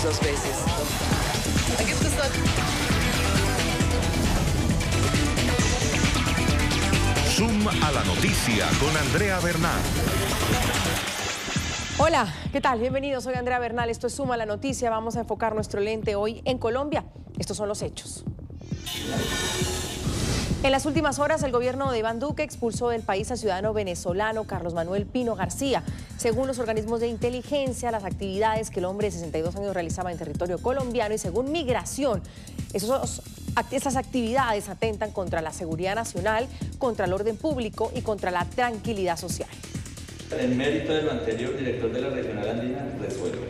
dos veces. Aquí está. Zoom a la noticia con Andrea Bernal. Hola, ¿qué tal? Bienvenidos, soy Andrea Bernal, esto es Suma la Noticia, vamos a enfocar nuestro lente hoy en Colombia. Estos son los hechos. En las últimas horas, el gobierno de Iván Duque expulsó del país al ciudadano venezolano Carlos Manuel Pino García. Según los organismos de inteligencia, las actividades que el hombre de 62 años realizaba en territorio colombiano y según migración, esas actividades atentan contra la seguridad nacional, contra el orden público y contra la tranquilidad social. En mérito de anterior, director de la Regional Andina resuelve.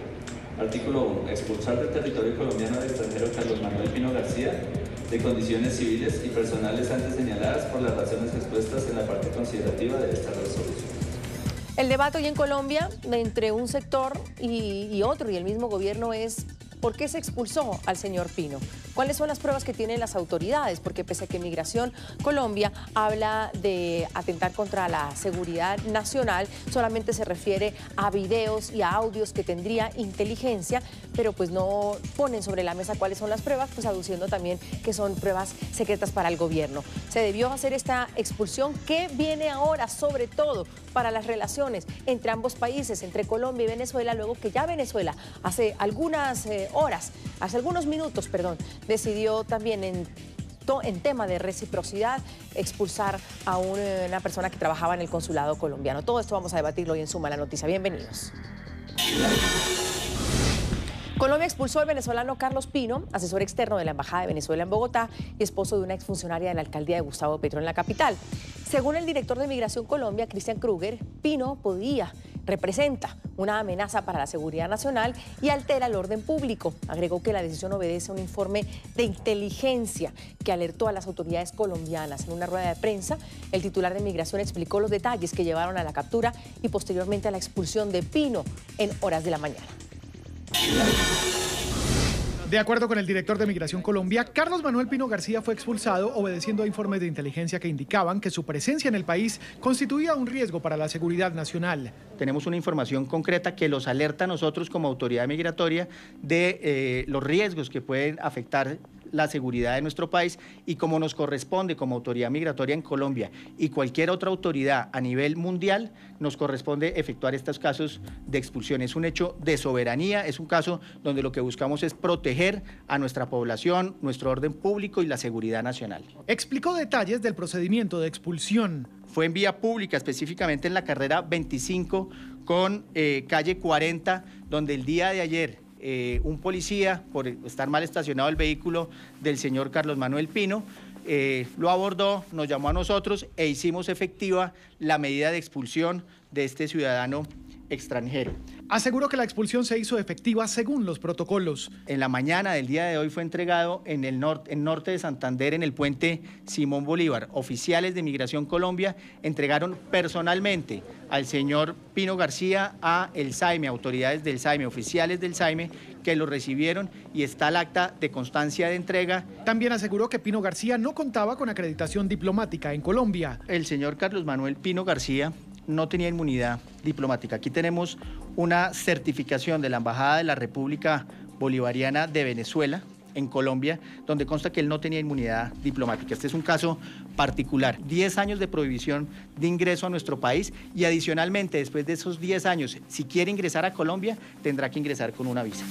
Artículo 1. Expulsar del territorio colombiano al extranjero Carlos Manuel Pino García de condiciones civiles y personales antes señaladas por las razones expuestas en la parte considerativa de esta resolución. El debate hoy en Colombia entre un sector y, y otro y el mismo gobierno es ¿Por qué se expulsó al señor Pino? ¿Cuáles son las pruebas que tienen las autoridades? Porque pese a que Migración Colombia habla de atentar contra la seguridad nacional, solamente se refiere a videos y a audios que tendría inteligencia, pero pues no ponen sobre la mesa cuáles son las pruebas, pues aduciendo también que son pruebas secretas para el gobierno. Se debió hacer esta expulsión. ¿Qué viene ahora, sobre todo, para las relaciones entre ambos países, entre Colombia y Venezuela, luego que ya Venezuela hace algunas eh, horas, hace algunos minutos, perdón, decidió también en en tema de reciprocidad expulsar a eh, una persona que trabajaba en el consulado colombiano. Todo esto vamos a debatirlo hoy en Suma la Noticia. Bienvenidos. Colombia expulsó al venezolano Carlos Pino, asesor externo de la Embajada de Venezuela en Bogotá y esposo de una exfuncionaria de la alcaldía de Gustavo Petro en la capital. Según el director de Migración Colombia, Cristian Kruger, Pino podía representa una amenaza para la seguridad nacional y altera el orden público. Agregó que la decisión obedece a un informe de inteligencia que alertó a las autoridades colombianas. En una rueda de prensa, el titular de Migración explicó los detalles que llevaron a la captura y posteriormente a la expulsión de Pino en horas de la mañana. De acuerdo con el director de Migración Colombia, Carlos Manuel Pino García fue expulsado obedeciendo a informes de inteligencia que indicaban que su presencia en el país constituía un riesgo para la seguridad nacional. Tenemos una información concreta que los alerta a nosotros como autoridad migratoria de eh, los riesgos que pueden afectar la seguridad de nuestro país y como nos corresponde como autoridad migratoria en Colombia y cualquier otra autoridad a nivel mundial, nos corresponde efectuar estos casos de expulsión. Es un hecho de soberanía, es un caso donde lo que buscamos es proteger a nuestra población, nuestro orden público y la seguridad nacional. Explicó detalles del procedimiento de expulsión. Fue en vía pública, específicamente en la carrera 25 con eh, calle 40, donde el día de ayer eh, un policía, por estar mal estacionado el vehículo del señor Carlos Manuel Pino, eh, lo abordó, nos llamó a nosotros e hicimos efectiva la medida de expulsión de este ciudadano extranjero. Aseguró que la expulsión se hizo efectiva según los protocolos. En la mañana del día de hoy fue entregado en el norte de Santander, en el puente Simón Bolívar. Oficiales de Migración Colombia entregaron personalmente al señor Pino García a el SAIME, autoridades del SAIME, oficiales del SAIME, que lo recibieron y está el acta de constancia de entrega. También aseguró que Pino García no contaba con acreditación diplomática en Colombia. El señor Carlos Manuel Pino García no tenía inmunidad diplomática. Aquí tenemos una certificación de la Embajada de la República Bolivariana de Venezuela en Colombia, donde consta que él no tenía inmunidad diplomática. Este es un caso particular. Diez años de prohibición de ingreso a nuestro país y adicionalmente, después de esos diez años, si quiere ingresar a Colombia, tendrá que ingresar con una visa.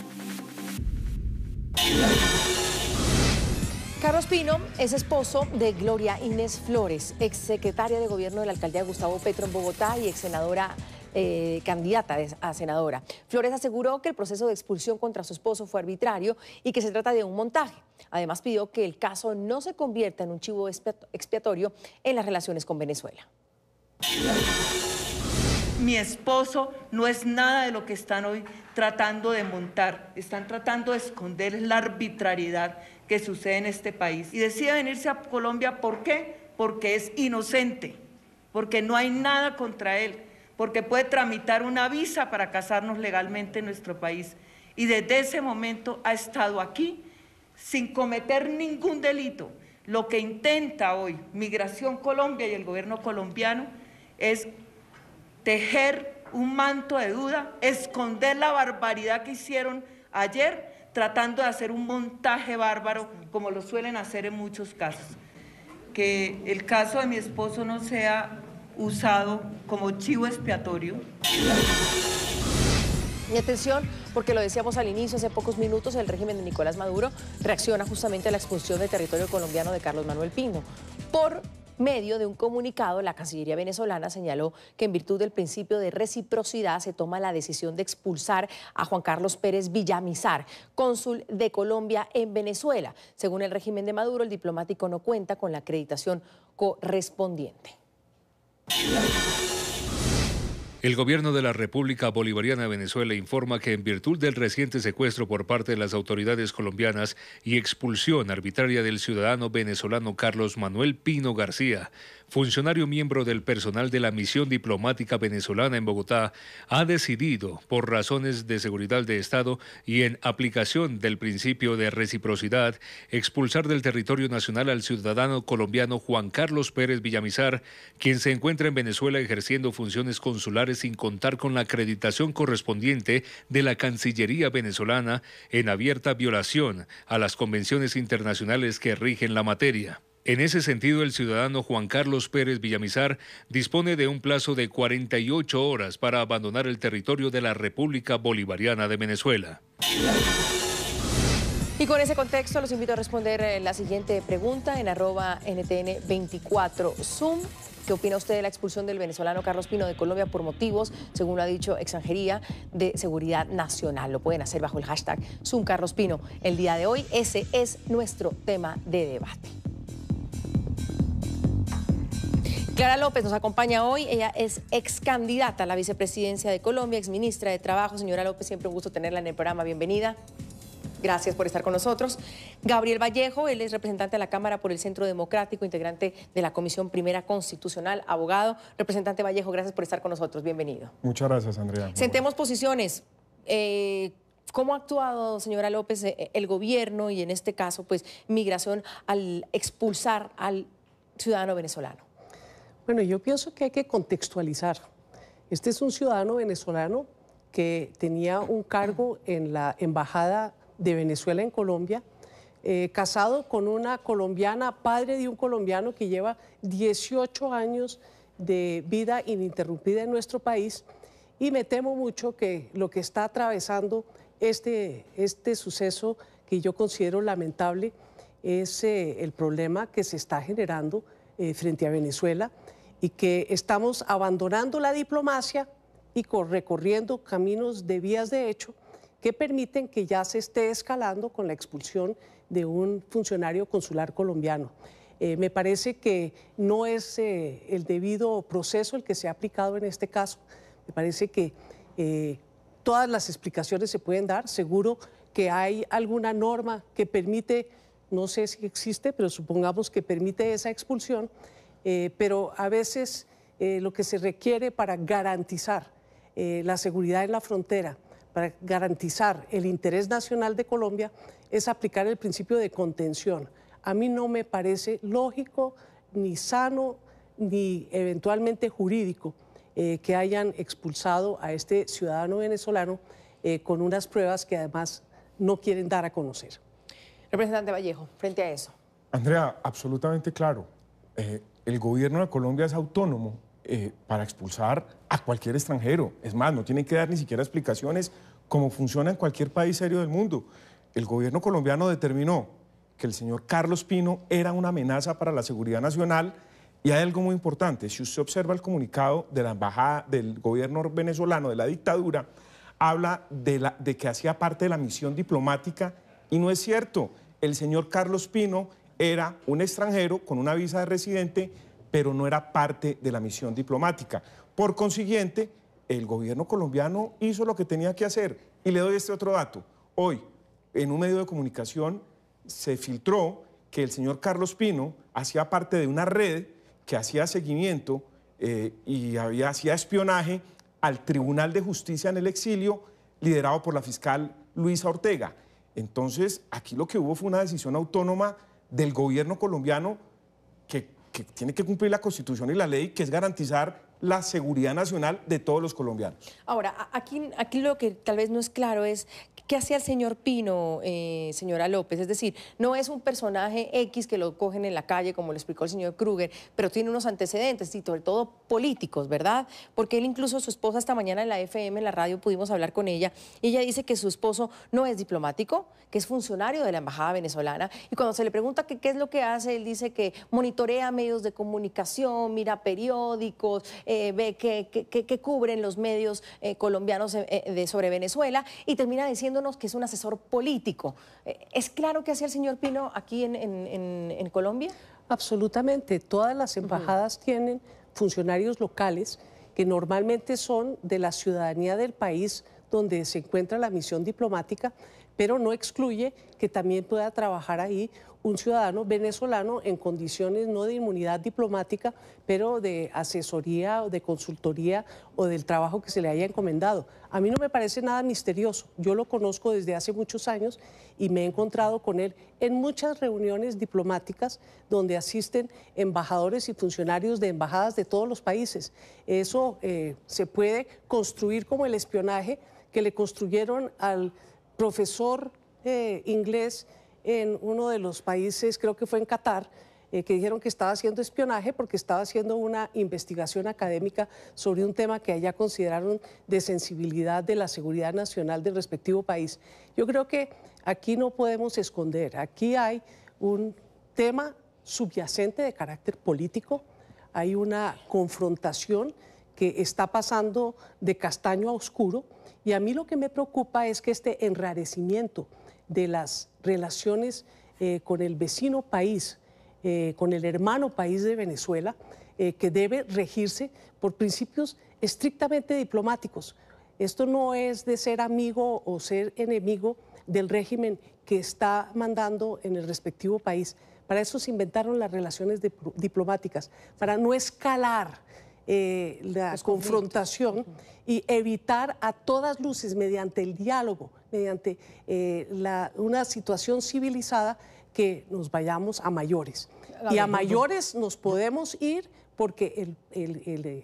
Carlos Pino es esposo de Gloria Inés Flores, exsecretaria de gobierno de la alcaldía Gustavo Petro en Bogotá y exsenadora eh, candidata a senadora. Flores aseguró que el proceso de expulsión contra su esposo fue arbitrario y que se trata de un montaje. Además pidió que el caso no se convierta en un chivo expiatorio en las relaciones con Venezuela mi esposo no es nada de lo que están hoy tratando de montar. Están tratando de esconder la arbitrariedad que sucede en este país. Y decide venirse a Colombia, ¿por qué? Porque es inocente, porque no hay nada contra él, porque puede tramitar una visa para casarnos legalmente en nuestro país. Y desde ese momento ha estado aquí sin cometer ningún delito. Lo que intenta hoy Migración Colombia y el gobierno colombiano es tejer un manto de duda, esconder la barbaridad que hicieron ayer, tratando de hacer un montaje bárbaro, como lo suelen hacer en muchos casos. Que el caso de mi esposo no sea usado como chivo expiatorio. Mi atención, porque lo decíamos al inicio, hace pocos minutos, el régimen de Nicolás Maduro reacciona justamente a la expulsión de territorio colombiano de Carlos Manuel Pino por medio de un comunicado, la Cancillería venezolana señaló que en virtud del principio de reciprocidad se toma la decisión de expulsar a Juan Carlos Pérez Villamizar, cónsul de Colombia en Venezuela. Según el régimen de Maduro, el diplomático no cuenta con la acreditación correspondiente. El gobierno de la República Bolivariana de Venezuela informa que en virtud del reciente secuestro por parte de las autoridades colombianas y expulsión arbitraria del ciudadano venezolano Carlos Manuel Pino García, funcionario miembro del personal de la misión diplomática venezolana en Bogotá, ha decidido, por razones de seguridad de Estado y en aplicación del principio de reciprocidad, expulsar del territorio nacional al ciudadano colombiano Juan Carlos Pérez Villamizar, quien se encuentra en Venezuela ejerciendo funciones consulares sin contar con la acreditación correspondiente de la Cancillería venezolana en abierta violación a las convenciones internacionales que rigen la materia. En ese sentido, el ciudadano Juan Carlos Pérez Villamizar dispone de un plazo de 48 horas para abandonar el territorio de la República Bolivariana de Venezuela. Y con ese contexto los invito a responder eh, la siguiente pregunta en arroba NTN24 Zoom. ¿Qué opina usted de la expulsión del venezolano Carlos Pino de Colombia por motivos, según lo ha dicho extranjería, de seguridad nacional? Lo pueden hacer bajo el hashtag Zoom Carlos Pino el día de hoy. Ese es nuestro tema de debate. Señora López nos acompaña hoy. Ella es ex candidata a la vicepresidencia de Colombia, ex ministra de Trabajo. Señora López, siempre un gusto tenerla en el programa. Bienvenida. Gracias por estar con nosotros. Gabriel Vallejo, él es representante de la Cámara por el Centro Democrático, integrante de la Comisión Primera Constitucional, abogado. Representante Vallejo, gracias por estar con nosotros. Bienvenido. Muchas gracias, Andrea. Sentemos posiciones. Eh, ¿Cómo ha actuado, señora López, eh, el gobierno y en este caso, pues, migración al expulsar al ciudadano venezolano? Bueno, yo pienso que hay que contextualizar. Este es un ciudadano venezolano que tenía un cargo en la Embajada de Venezuela en Colombia, eh, casado con una colombiana, padre de un colombiano que lleva 18 años de vida ininterrumpida en nuestro país y me temo mucho que lo que está atravesando este, este suceso que yo considero lamentable es eh, el problema que se está generando eh, frente a Venezuela y que estamos abandonando la diplomacia y recorriendo caminos de vías de hecho que permiten que ya se esté escalando con la expulsión de un funcionario consular colombiano. Eh, me parece que no es eh, el debido proceso el que se ha aplicado en este caso. Me parece que eh, todas las explicaciones se pueden dar. Seguro que hay alguna norma que permite, no sé si existe, pero supongamos que permite esa expulsión. Eh, pero a veces eh, lo que se requiere para garantizar eh, la seguridad en la frontera, para garantizar el interés nacional de Colombia, es aplicar el principio de contención. A mí no me parece lógico, ni sano, ni eventualmente jurídico que hayan expulsado a este ciudadano venezolano con unas pruebas que además no quieren dar a conocer. Representante Vallejo, frente a eso. Andrea, absolutamente claro el gobierno de Colombia es autónomo eh, para expulsar a cualquier extranjero. Es más, no tiene que dar ni siquiera explicaciones como funciona en cualquier país serio del mundo. El gobierno colombiano determinó que el señor Carlos Pino era una amenaza para la seguridad nacional y hay algo muy importante. Si usted observa el comunicado de la embajada del gobierno venezolano de la dictadura, habla de, de que hacía parte de la misión diplomática y no es cierto. El señor Carlos Pino era un extranjero con una visa de residente, pero no era parte de la misión diplomática. Por consiguiente, el gobierno colombiano hizo lo que tenía que hacer. Y le doy este otro dato. Hoy, en un medio de comunicación, se filtró que el señor Carlos Pino hacía parte de una red que hacía seguimiento eh, y había, hacía espionaje al Tribunal de Justicia en el exilio, liderado por la fiscal Luisa Ortega. Entonces, aquí lo que hubo fue una decisión autónoma del gobierno colombiano que, tiene que cumplir la constitución y la ley, que es garantizar la seguridad nacional de todos los colombianos. Ahora, aquí, aquí lo que tal vez no es claro es qué hacía el señor Pino, eh, señora López. Es decir, no es un personaje X que lo cogen en la calle, como lo explicó el señor Kruger, pero tiene unos antecedentes y sobre todo políticos, ¿verdad? Porque él incluso, su esposa, esta mañana en la FM, en la radio, pudimos hablar con ella, y ella dice que su esposo no es diplomático, que es funcionario de la Embajada Venezolana, y cuando se le pregunta qué es lo que hace, él dice que monitorea medios de comunicación, mira periódicos, eh, ve que, cubren los medios eh, colombianos eh, sobre Venezuela y termina diciéndonos que es un asesor político. ¿Es claro qué hace el señor Pino aquí en, Colombia? Absolutamente. Todas las embajadas tienen funcionarios locales que normalmente son de la ciudadanía del país donde se encuentra la misión diplomática, pero no excluye que también pueda trabajar ahí un ciudadano venezolano en condiciones no de inmunidad diplomática, pero de asesoría o de consultoría o del trabajo que se le haya encomendado. A mí no me parece nada misterioso. Yo lo conozco desde hace muchos años y me he encontrado con él en muchas reuniones diplomáticas donde asisten embajadores y funcionarios de embajadas de todos los países. Eso eh, se puede construir como el espionaje que le construyeron al profesor eh, inglés en uno de los países, creo que fue en Qatar, eh, que dijeron que estaba haciendo espionaje porque estaba haciendo una investigación académica sobre un tema que allá consideraron de sensibilidad de la seguridad nacional del respectivo país. Yo creo que aquí no podemos esconder, aquí hay un tema subyacente de carácter político, hay una confrontación que está pasando de castaño a oscuro y a mí lo que me preocupa es que este enrarecimiento de las relaciones eh, con el vecino país, eh, con el hermano país de Venezuela, eh, que debe regirse por principios estrictamente diplomáticos. Esto no es de ser amigo o ser enemigo del régimen que está mandando en el respectivo país. Para eso se inventaron las relaciones diplomáticas, para no escalar la confrontación y evitar a todas luces, mediante el diálogo, mediante eh, una situación civilizada que nos vayamos a mayores. y a mayores nos podemos ir porque el,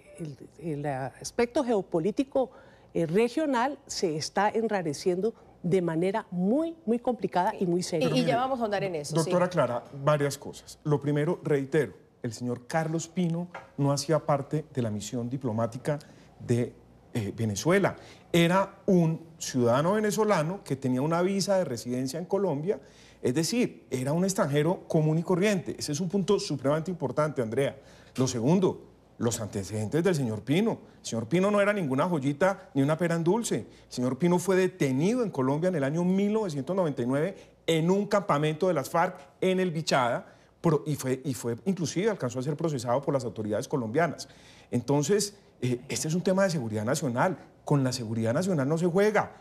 el, aspecto geopolítico eh, regional se está enrareciendo de manera muy, muy complicada y muy seria. Y, ya vamos a andar en eso. Doctora Clara, varias cosas. Lo primero, reitero, el señor Carlos Pino no hacía parte de la misión diplomática de eh, Venezuela. Era un ciudadano venezolano que tenía una visa de residencia en Colombia, es decir, era un extranjero común y corriente. Ese es un punto supremamente importante, Andrea. Lo segundo, los antecedentes del señor Pino. El señor Pino no era ninguna joyita ni una pera en dulce. El señor Pino fue detenido en Colombia en el año 1999 en un campamento de las FARC en El Bichada y, fue, y fue inclusive alcanzó a ser procesado por las autoridades colombianas. Entonces, eh, este es un tema de seguridad nacional. Con la seguridad nacional no se juega.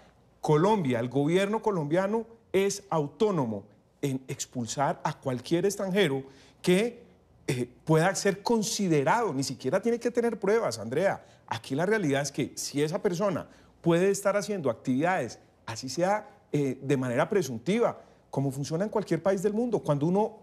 Colombia, el gobierno colombiano es autónomo en expulsar a cualquier extranjero que eh, pueda ser considerado, ni siquiera tiene que tener pruebas, Andrea. Aquí la realidad es que si esa persona puede estar haciendo actividades, así sea eh, de manera presuntiva, como funciona en cualquier país del mundo, cuando uno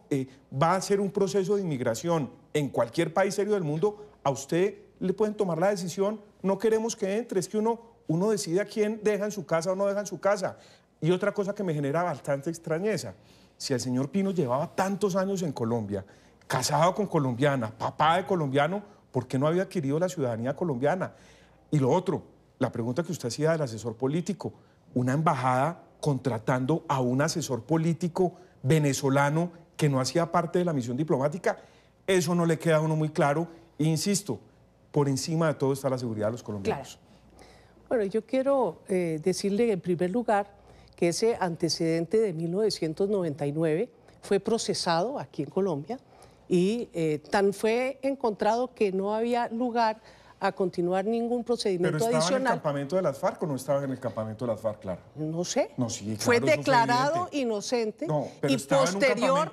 va a hacer un proceso de inmigración en cualquier país serio del mundo, a usted le pueden tomar la decisión, no queremos que entre, es que uno, uno decide a quién deja en su casa o no deja en su casa. Y otra cosa que me genera bastante extrañeza, si el señor Pino llevaba tantos años en Colombia, casado con colombiana, papá de colombiano, ¿por qué no había adquirido la ciudadanía colombiana? Y lo otro, la pregunta que usted hacía del asesor político, una embajada contratando a un asesor político venezolano que no hacía parte de la misión diplomática, eso no le queda a uno muy claro. E insisto, por encima de todo está la seguridad de los colombianos. Bueno, yo quiero eh, decirle en primer lugar que ese antecedente de 1999 fue procesado aquí en Colombia y eh, tan fue encontrado que no había lugar a continuar ningún procedimiento Pero estaba adicional. en el campamento de las FARC o no estaba en el campamento de las FARC, claro. No sé. No, sí, Fue declarado inocente no, y posterior.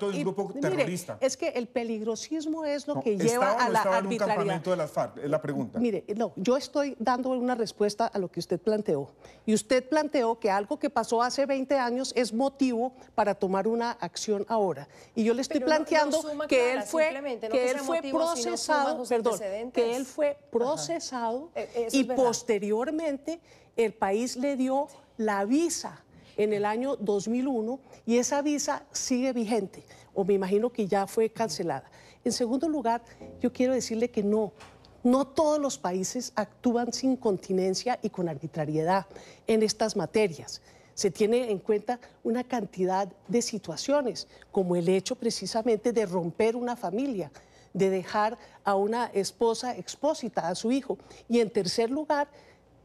es que el peligrosismo es lo que lleva a la arbitrariedad. En un campamento de las FARC? Es la pregunta. Mire, no, yo estoy dando una respuesta a lo que usted planteó. Y usted planteó que algo que pasó hace 20 años es motivo para tomar una acción ahora. Y yo le estoy planteando que, él fue, que, fue procesado, que él fue procesado eh, eh, y posteriormente el país le dio la visa en el año 2001 y esa visa sigue vigente o me imagino que ya fue cancelada. En segundo lugar, yo quiero decirle que no, no todos los países actúan sin continencia y con arbitrariedad en estas materias. Se tiene en cuenta una cantidad de situaciones, como el hecho precisamente de romper una familia, de dejar a una esposa expósita a su hijo. Y en tercer lugar,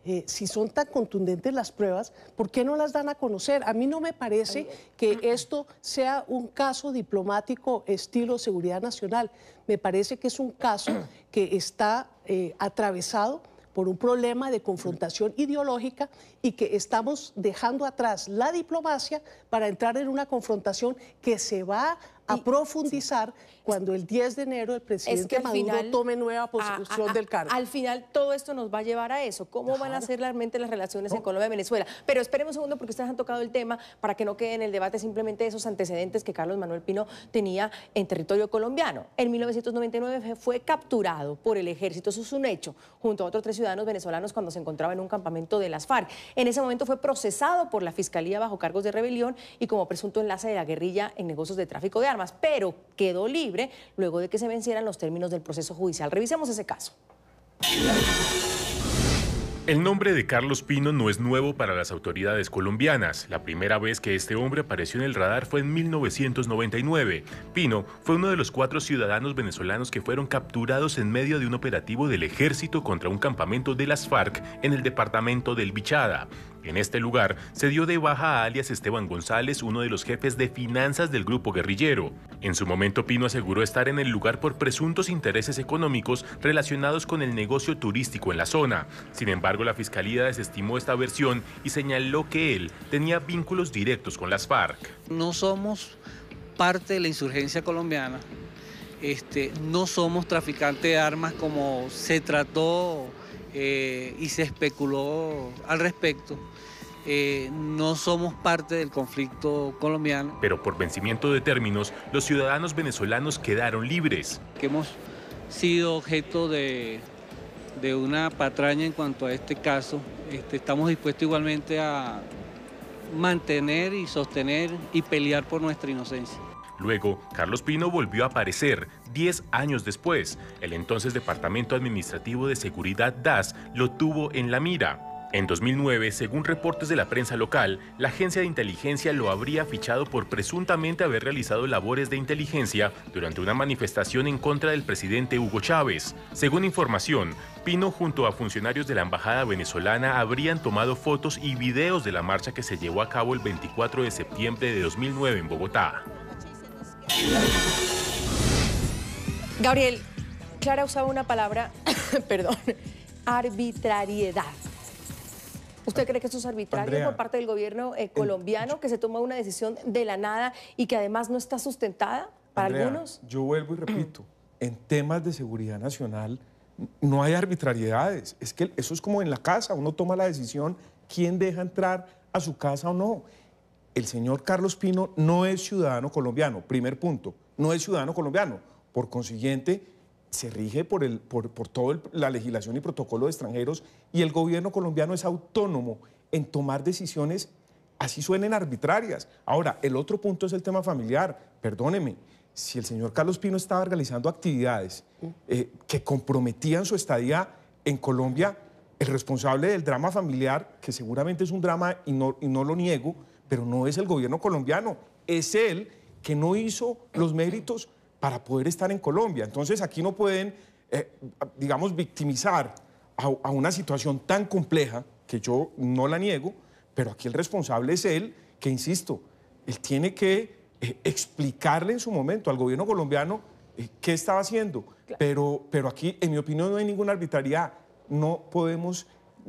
eh, si son tan contundentes las pruebas, ¿por qué no las dan a conocer? A mí no me parece que esto sea un caso diplomático estilo seguridad nacional. Me parece que es un caso que está eh, atravesado por un problema de confrontación ideológica y que estamos dejando atrás la diplomacia para entrar en una confrontación que se va a profundizar cuando el 10 de enero el presidente Maduro tome nueva posición del cargo. Al final todo esto nos va a llevar a eso, cómo van a ser realmente las relaciones oh. en Colombia y Venezuela. Pero esperemos un segundo porque ustedes han tocado el tema para que no quede en el debate simplemente esos antecedentes que Carlos Manuel Pino tenía en territorio colombiano. En 1999 fue capturado por el ejército, eso es un hecho, junto a otros tres ciudadanos venezolanos cuando se encontraba en un campamento de las FARC. En ese momento fue procesado por la Fiscalía bajo cargos de rebelión y como presunto enlace de la guerrilla en negocios de tráfico de armas pero quedó libre luego de que se vencieran los términos del proceso judicial. Revisemos ese caso. El nombre de Carlos Pino no es nuevo para las autoridades colombianas. La primera vez que este hombre apareció en el radar fue en 1999. Pino fue uno de los cuatro ciudadanos venezolanos que fueron capturados en medio de un operativo del ejército contra un campamento de las FARC en el departamento del Bichada. En este lugar se dio de baja a alias Esteban González, uno de los jefes de finanzas del grupo guerrillero. En su momento Pino aseguró estar en el lugar por presuntos intereses económicos relacionados con el negocio turístico en la zona. Sin embargo, la fiscalía desestimó esta versión y señaló que él tenía vínculos directos con las FARC. No somos parte de la insurgencia colombiana. Este, no somos traficantes de armas como se trató eh, y se especuló al respecto. Eh, no somos parte del conflicto colombiano. Pero por vencimiento de términos, los ciudadanos venezolanos quedaron libres. hemos sido objeto de, una patraña en cuanto a este caso. Este, estamos dispuestos igualmente a mantener y sostener y pelear por nuestra inocencia. Luego, Carlos Pino volvió a aparecer 10 años después. El entonces Departamento Administrativo de Seguridad DAS lo tuvo en la mira. En 2009, según reportes de la prensa local, la agencia de inteligencia lo habría fichado por presuntamente haber realizado labores de inteligencia durante una manifestación en contra del presidente Hugo Chávez. Según información, Pino junto a funcionarios de la embajada venezolana habrían tomado fotos y videos de la marcha que se llevó a cabo el 24 de septiembre de 2009 en Bogotá. Gabriel, Clara usaba una palabra, perdón, arbitrariedad. ¿Usted cree que eso es arbitrario por parte del gobierno eh, colombiano, que se toma una decisión de la nada y que además no está sustentada para algunos? Yo vuelvo y repito, en temas de seguridad nacional no hay arbitrariedades. Es que eso es como en la casa, uno toma la decisión quién deja entrar a su casa o no. El señor Carlos Pino no es ciudadano colombiano, primer punto, no es ciudadano colombiano. Por consiguiente, se rige por, por, por toda la legislación y protocolo de extranjeros y el gobierno colombiano es autónomo en tomar decisiones así suenen arbitrarias. Ahora, el otro punto es el tema familiar. Perdóneme, si el señor Carlos Pino estaba realizando actividades eh, que comprometían su estadía en Colombia, el responsable del drama familiar, que seguramente es un drama y y no lo niego, pero no es el gobierno colombiano, es él que no hizo los méritos para poder estar en Colombia. Entonces aquí no pueden, eh, digamos, victimizar a, una situación tan compleja, que yo no la niego, pero aquí el responsable es él, que insisto, él tiene que eh, explicarle en su momento al gobierno colombiano eh, qué estaba haciendo. Pero, pero aquí, en mi opinión, no hay ninguna arbitrariedad. No podemos,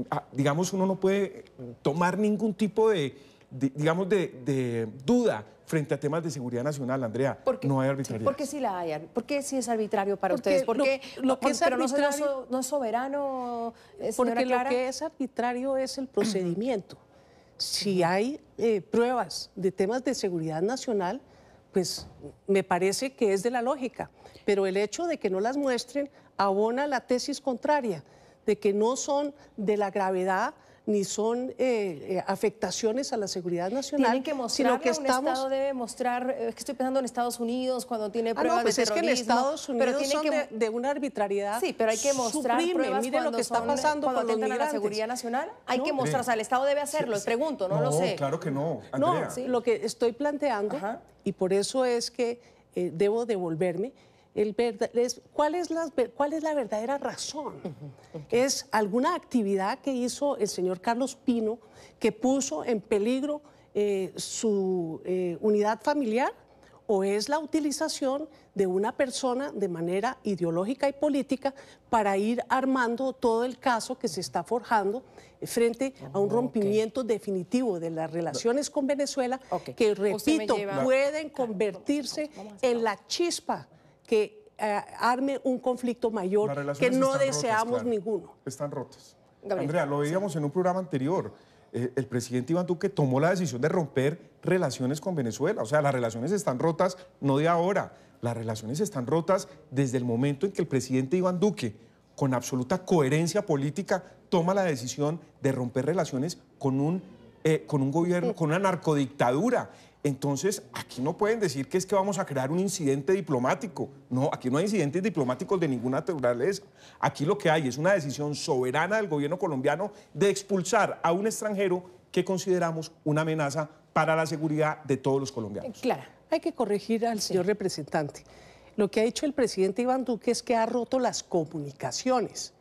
ah, digamos, uno no puede tomar ningún tipo de, digamos, de duda frente a temas de seguridad nacional, Andrea, no hay arbitrariedad. ¿Por qué si la hay? ¿Por qué si es arbitrario para ustedes? ¿Por Lo, que es no, es, soberano, eh, Porque lo que es arbitrario es el procedimiento. Si hay eh, pruebas de temas de seguridad nacional, pues me parece que es de la lógica. Pero el hecho de que no las muestren abona la tesis contraria, de que no son de la gravedad ni son eh, eh, afectaciones a la seguridad nacional. Tienen que mostrar sino que un Estado debe mostrar, eh, es que estoy pensando en Estados Unidos cuando tiene pruebas ah, no, pues de es que en Estados Unidos pero son de, una arbitrariedad Sí, pero hay que mostrar pruebas lo que está pasando a la seguridad nacional. Hay que mostrar, o sea, el Estado debe hacerlo, pregunto, no, lo sé. claro que no, No, lo que estoy planteando, y por eso es que debo devolverme, es, ¿cuál, es la, ¿Cuál es la verdadera razón? Es alguna actividad que hizo el señor Carlos Pino que puso en peligro eh, su eh, unidad familiar o es la utilización de una persona de manera ideológica y política para ir armando todo el caso que se está forjando frente a un rompimiento definitivo de las relaciones con Venezuela, que, repito, pueden convertirse en la chispa que eh, arme un conflicto mayor que no deseamos ninguno. Están rotas. Andrea, lo veíamos en un programa anterior. Eh, el presidente Iván Duque tomó la decisión de romper relaciones con Venezuela. O sea, las relaciones están rotas no de ahora. Las relaciones están rotas desde el momento en que el presidente Iván Duque, con absoluta coherencia política, toma la decisión de romper relaciones con un eh, con un gobierno, con una narcodictadura. Entonces, aquí no pueden decir que es que vamos a crear un incidente diplomático. No, aquí no hay incidentes diplomáticos de ninguna naturaleza. Aquí lo que hay es una decisión soberana del gobierno colombiano de expulsar a un extranjero que consideramos una amenaza para la seguridad de todos los colombianos. Eh, claro, hay que corregir al señor representante. Lo que ha hecho el presidente Iván Duque es que ha roto las comunicaciones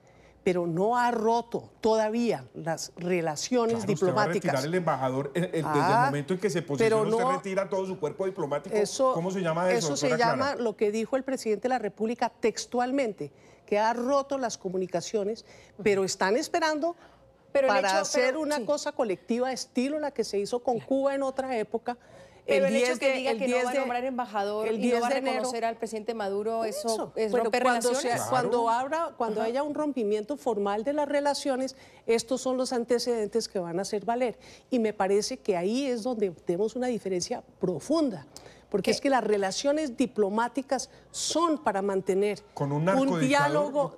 pero no ha roto todavía las relaciones diplomáticas. Usted va el embajador desde el ah, momento en que se posiciona, retira todo su cuerpo diplomático. Eso, ¿Cómo se llama eso? Eso se llama lo que dijo el presidente de la República textualmente, que ha roto las comunicaciones, pero están esperando pero para hecho, hacer una cosa colectiva estilo la que se hizo con Cuba en otra época pero el, el que diga que no va a nombrar embajador el y no va a reconocer al presidente Maduro, eso, es romper cuando relaciones. cuando, cuando haya un rompimiento formal de las relaciones, estos son los antecedentes que van a hacer valer. Y me parece que ahí es donde tenemos una diferencia profunda porque es que las relaciones diplomáticas son para mantener con un, diálogo.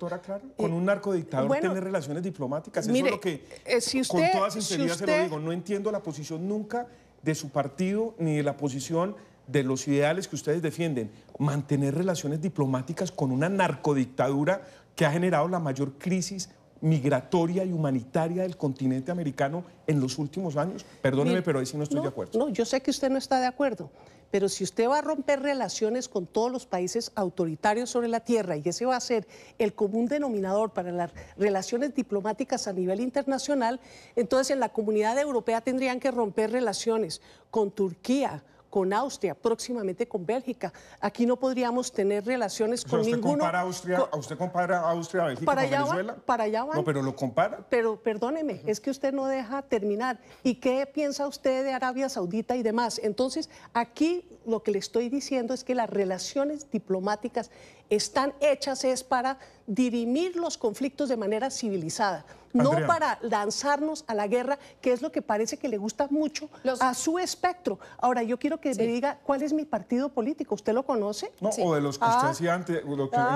con un narcodictador tener relaciones diplomáticas, eso es lo que eh, con toda sinceridad se lo digo, no entiendo la posición nunca de su partido ni de la posición de los ideales que ustedes defienden, mantener relaciones diplomáticas con una narcodictadura que ha generado la mayor crisis migratoria y humanitaria del continente americano en los últimos años? Perdóneme, pero ahí sí no estoy de acuerdo. No, yo sé que usted no está de acuerdo, pero si usted va a romper relaciones con todos los países autoritarios sobre la Tierra y ese va a ser el común denominador para las relaciones diplomáticas a nivel internacional, entonces en la comunidad europea tendrían que romper relaciones con Turquía, con Austria, próximamente con Bélgica. Aquí no podríamos tener relaciones con o ¿A usted Compara Austria, a Bélgica para Venezuela? para allá No, pero lo compara. Pero perdóneme, es que usted no deja terminar. ¿Y qué piensa usted de Arabia Saudita y demás? Entonces, aquí lo que le estoy diciendo es que las relaciones diplomáticas están hechas es para dirimir los conflictos de manera civilizada, no para lanzarnos a la guerra, que es lo que parece que le gusta mucho a su espectro. Ahora, yo quiero que me diga cuál es mi partido político. ¿Usted lo conoce? No, o de los que usted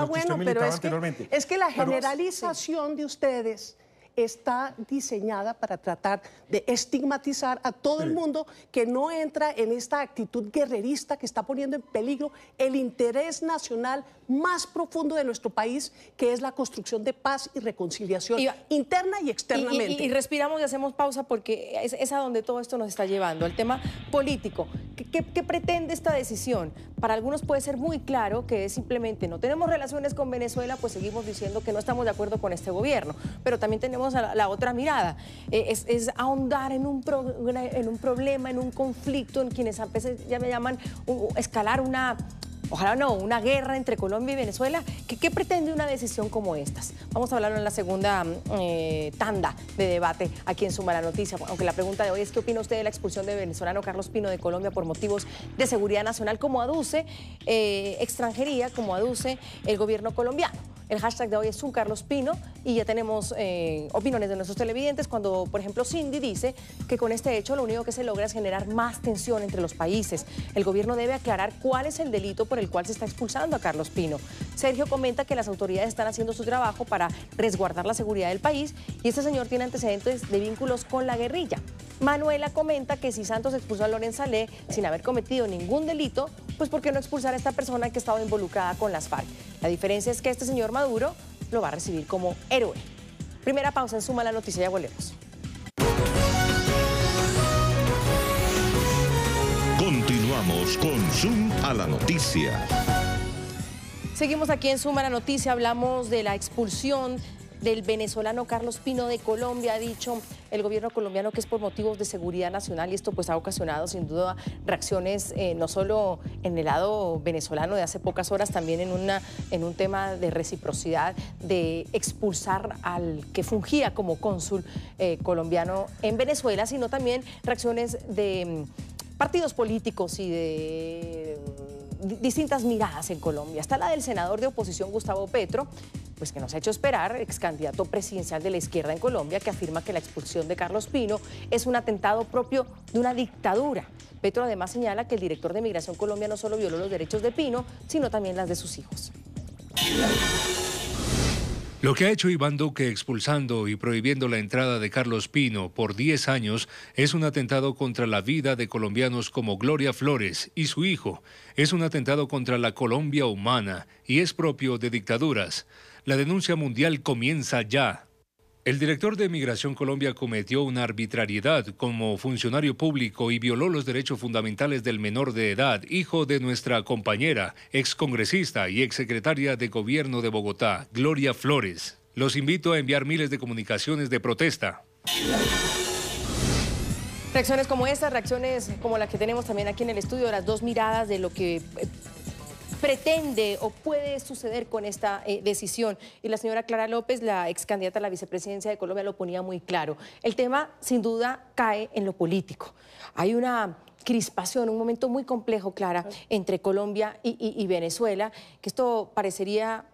bueno, pero es anteriormente. Que, es que la generalización de ustedes está diseñada para tratar de estigmatizar a todo el mundo que no entra en esta actitud guerrerista que está poniendo en peligro el interés nacional más profundo de nuestro país, que es la construcción de paz y reconciliación interna y externamente. Y, respiramos y hacemos pausa porque es, a donde todo esto nos está llevando, al tema político. ¿Qué, pretende esta decisión? Para algunos puede ser muy claro que es simplemente no tenemos relaciones con Venezuela, pues seguimos diciendo que no estamos de acuerdo con este gobierno, pero también tenemos a la, otra mirada. Eh, es, ahondar en un, en un problema, en un conflicto, en quienes a veces ya me llaman escalar una, ojalá no, una guerra entre Colombia y Venezuela. ¿Qué, ¿Qué, pretende una decisión como estas? Vamos a hablarlo en la segunda mm, eh, tanda de debate aquí en Suma la Noticia, aunque la pregunta de hoy es ¿qué opina usted de la expulsión del venezolano Carlos Pino de Colombia por motivos de seguridad nacional como aduce eh, extranjería, como aduce el gobierno colombiano? El hashtag de hoy es un Carlos Pino y ya tenemos eh, opiniones de nuestros televidentes cuando, por ejemplo, Cindy dice que con este hecho lo único que se logra es generar más tensión entre los países. El gobierno debe aclarar cuál es el delito por el cual se está expulsando a Carlos Pino. Sergio comenta que las autoridades están haciendo su trabajo para resguardar la seguridad del país y este señor tiene antecedentes de vínculos con la guerrilla. Manuela comenta que si Santos expulsó a Lorenz sin haber cometido ningún delito, pues ¿por qué no expulsar a esta persona que estaba involucrada con las FARC? La diferencia es que este señor Maduro lo va a recibir como héroe. Primera pausa en Suma la Noticia, ya volvemos. Continuamos con Suma la Noticia. Seguimos aquí en Suma la Noticia, hablamos de la expulsión del venezolano Carlos Pino de Colombia. Ha dicho el gobierno colombiano que es por motivos de seguridad nacional y esto pues ha ocasionado sin duda reacciones eh, no solo en el lado venezolano de hace pocas horas, también en, una, en un tema de reciprocidad, de expulsar al que fungía como cónsul eh, colombiano en Venezuela, sino también reacciones de mm, partidos políticos y de mm, distintas miradas en Colombia. Está la del senador de oposición Gustavo Petro, pues que nos ha hecho esperar, ex candidato presidencial de la izquierda en Colombia, que afirma que la expulsión de Carlos Pino es un atentado propio de una dictadura. Petro además señala que el director de Migración Colombia no solo violó los derechos de Pino, sino también las de sus hijos. Lo que ha hecho Iván Duque expulsando y prohibiendo la entrada de Carlos Pino por 10 años es un atentado contra la vida de colombianos como Gloria Flores y su hijo. Es un atentado contra la Colombia humana y es propio de dictaduras. La denuncia mundial comienza ya. El director de Migración Colombia cometió una arbitrariedad como funcionario público y violó los derechos fundamentales del menor de edad, hijo de nuestra compañera, excongresista y exsecretaria de Gobierno de Bogotá, Gloria Flores. Los invito a enviar miles de comunicaciones de protesta. Reacciones como estas, reacciones como la que tenemos también aquí en el estudio, las dos miradas de lo que eh, pretende o puede suceder con esta eh, decisión. Y la señora Clara López, la ex candidata a la vicepresidencia de Colombia, lo ponía muy claro. El tema, sin duda, cae en lo político. Hay una crispación, un momento muy complejo, Clara, entre Colombia y Venezuela, que esto parecería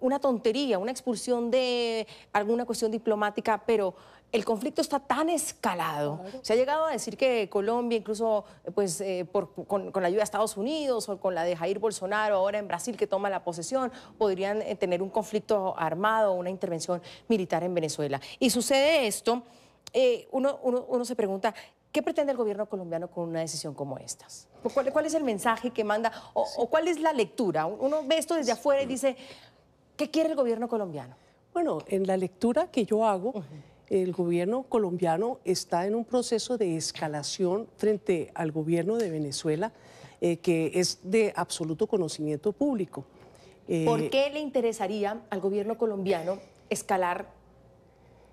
una tontería, una expulsión de alguna cuestión diplomática, pero el conflicto está tan escalado. Se ha llegado a decir que Colombia, incluso pues, eh, con, la ayuda de Estados Unidos o con la de Jair Bolsonaro, ahora en Brasil que toma la posesión, podrían eh, tener un conflicto armado, una intervención militar en Venezuela. Y sucede esto, eh, uno, se pregunta, ¿Qué pretende el gobierno colombiano con una decisión como esta? ¿Cuál, es el mensaje que manda o, cuál es la lectura? Uno ve esto desde afuera y dice, ¿qué quiere el gobierno colombiano? Bueno, en la lectura que yo hago el gobierno colombiano está en un proceso de escalación frente al gobierno de Venezuela eh, que es de absoluto conocimiento público. Eh, ¿Por qué le interesaría al gobierno colombiano escalar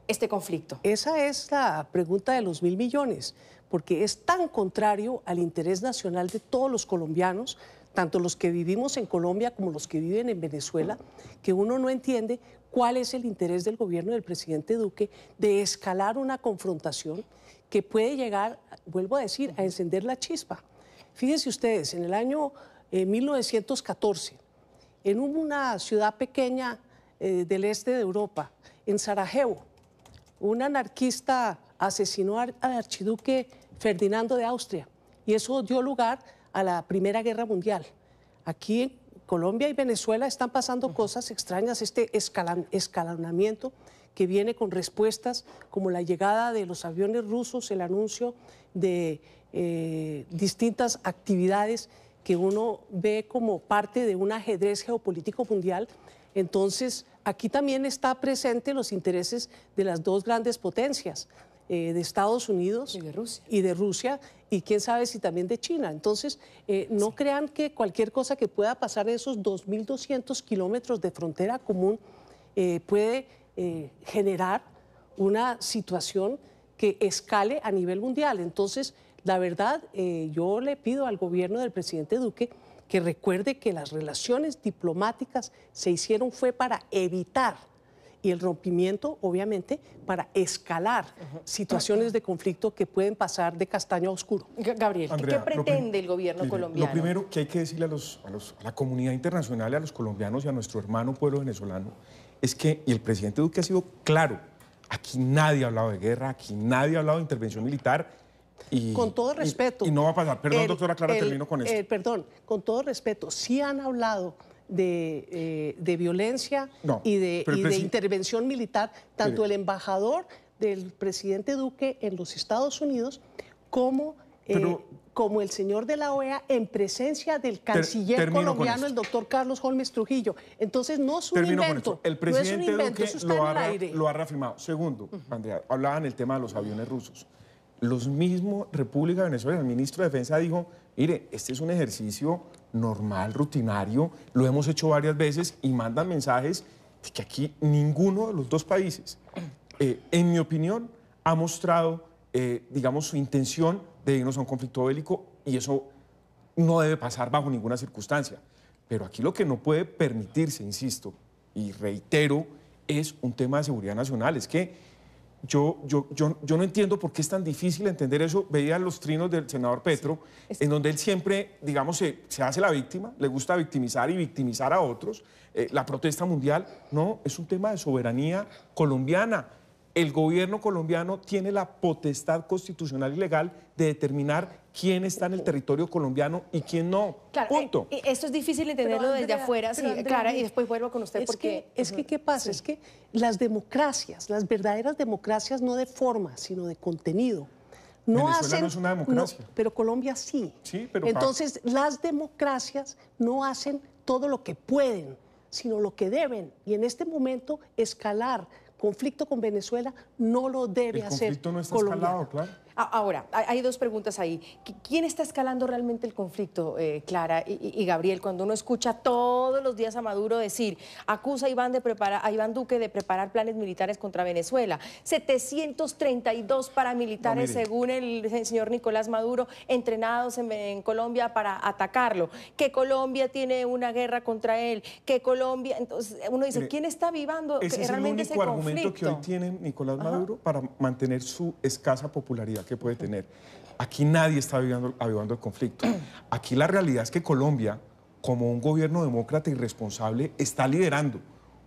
este conflicto? Esa es la pregunta de los mil millones, porque es tan contrario al interés nacional de todos los colombianos tanto los que vivimos en Colombia como los que viven en Venezuela, que uno no entiende cuál es el interés del gobierno del presidente Duque de escalar una confrontación que puede llegar, vuelvo a decir, a encender la chispa. Fíjense ustedes, en el año 1914, eh, en una ciudad pequeña eh, del este de Europa, en Sarajevo, un anarquista asesinó al archiduque Ferdinando de Austria y eso dio lugar a la Primera Guerra Mundial. Aquí Colombia y Venezuela están pasando cosas extrañas, este escalonamiento que viene con respuestas como la llegada de los aviones rusos, el anuncio de eh, distintas actividades que uno ve como parte de un ajedrez geopolítico mundial. Entonces, aquí también están presente los intereses de las dos grandes potencias. Eh, de Estados Unidos y de, Rusia. y quién sabe si también de China. Entonces, eh, no crean que cualquier cosa que pueda pasar en esos 2.200 kilómetros de frontera común eh, puede generar una situación que escale a nivel mundial. Entonces, la verdad, yo le pido al gobierno del presidente Duque que recuerde que las relaciones diplomáticas se hicieron fue para evitar y el rompimiento, obviamente, para escalar situaciones de conflicto que pueden pasar de castaño a oscuro. Gabriel, ¿qué pretende el gobierno colombiano? Lo primero que hay que decirle a, los, a, la comunidad internacional, a los colombianos y a nuestro hermano pueblo venezolano, es que, y el presidente Duque ha sido claro, aquí nadie ha hablado de guerra, aquí nadie ha hablado de intervención militar, y, con todo respeto. Y, no va a pasar. Perdón, doctora Clara, termino con esto. perdón, con todo respeto, sí han hablado eh, de, violencia y, de, intervención militar, tanto el embajador del presidente Duque en los Estados Unidos como... Eh, como el señor de la OEA en presencia del canciller colombiano, el doctor Carlos Holmes Trujillo. Entonces, no es un invento. El presidente Duque lo, ha, lo reafirmado. Segundo, Andrea, hablaban el tema de los aviones rusos los mismos República Venezuela, el ministro de Defensa dijo, mire, este es un ejercicio normal, rutinario, lo hemos hecho varias veces y mandan mensajes de que aquí ninguno de los dos países, eh, en mi opinión, ha mostrado, eh, digamos, su intención de irnos a un conflicto bélico y eso no debe pasar bajo ninguna circunstancia. Pero aquí lo que no puede permitirse, insisto, y reitero, es un tema de seguridad nacional. Es que yo, yo, no entiendo por qué es tan difícil entender eso. Veía los trinos del senador Petro, en donde él siempre, digamos, se, hace la víctima, le gusta victimizar y victimizar a otros. Eh, la protesta mundial, no, es un tema de soberanía colombiana. El gobierno colombiano tiene la potestad constitucional y legal de determinar quién está en el territorio colombiano y quién no. Claro, eh, Punto. esto es difícil entenderlo desde afuera, sí, eh, y después vuelvo con usted es Que, es que, ¿qué pasa? Es que las democracias, las verdaderas democracias, no de forma, sino de contenido. No Venezuela no es una democracia. pero Colombia sí. sí pero Entonces, las democracias no hacen todo lo que pueden, sino lo que deben. Y en este momento, escalar conflicto con Venezuela no lo debe hacer. El conflicto no está escalado, claro. Ah, ahora, hay dos preguntas ahí. ¿Quién está escalando realmente el conflicto, eh, Clara y, Gabriel, cuando uno escucha todos los días a Maduro decir, acusa a Iván, de preparar, a Iván Duque de preparar planes militares contra Venezuela? 732 paramilitares, según el, señor Nicolás Maduro, entrenados en, Colombia para atacarlo. Que Colombia tiene una guerra contra él, que Colombia... Entonces, uno dice, ¿quién está vivando ese realmente es el único argumento que hoy tiene Nicolás Maduro para mantener su escasa popularidad que puede tener. Aquí nadie está avivando, avivando el conflicto. Aquí la realidad es que Colombia, como un gobierno demócrata y responsable, está liderando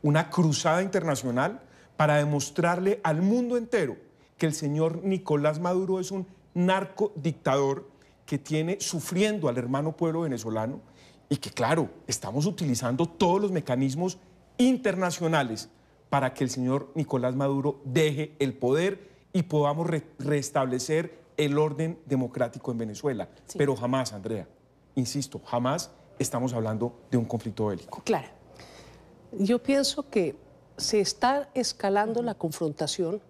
una cruzada internacional para demostrarle al mundo entero que el señor Nicolás Maduro es un dictador que tiene sufriendo al hermano pueblo venezolano y que claro, estamos utilizando todos los mecanismos internacionales para que el señor Nicolás Maduro deje el poder y podamos restablecer el orden democrático en Venezuela. Pero jamás, Andrea, insisto, jamás estamos hablando de un conflicto bélico. Clara, Yo pienso que se está escalando la confrontación